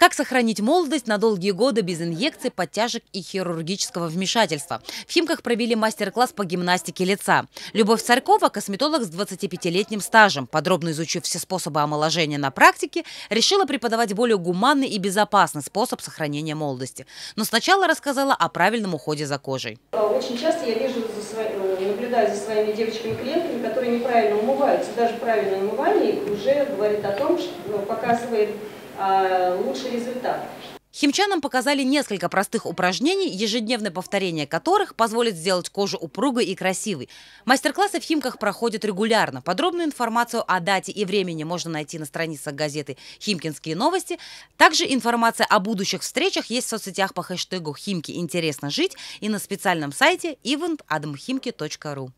Как сохранить молодость на долгие годы без инъекций, подтяжек и хирургического вмешательства? В Химках провели мастер-класс по гимнастике лица. Любовь Царькова – косметолог с 25-летним стажем. Подробно изучив все способы омоложения на практике, решила преподавать более гуманный и безопасный способ сохранения молодости. Но сначала рассказала о правильном уходе за кожей. Очень часто я вижу, за свои, э, наблюдаю за своими девочками-клиентками, которые неправильно умываются. Даже правильное умывание уже говорит о том, что ну, показывает а, лучший результат. Химчанам показали несколько простых упражнений, ежедневное повторение которых позволит сделать кожу упругой и красивой. Мастер-классы в Химках проходят регулярно. Подробную информацию о дате и времени можно найти на страницах газеты «Химкинские новости». Также информация о будущих встречах есть в соцсетях по хэштегу «Химки интересно жить» и на специальном сайте eventadmhimki.ru.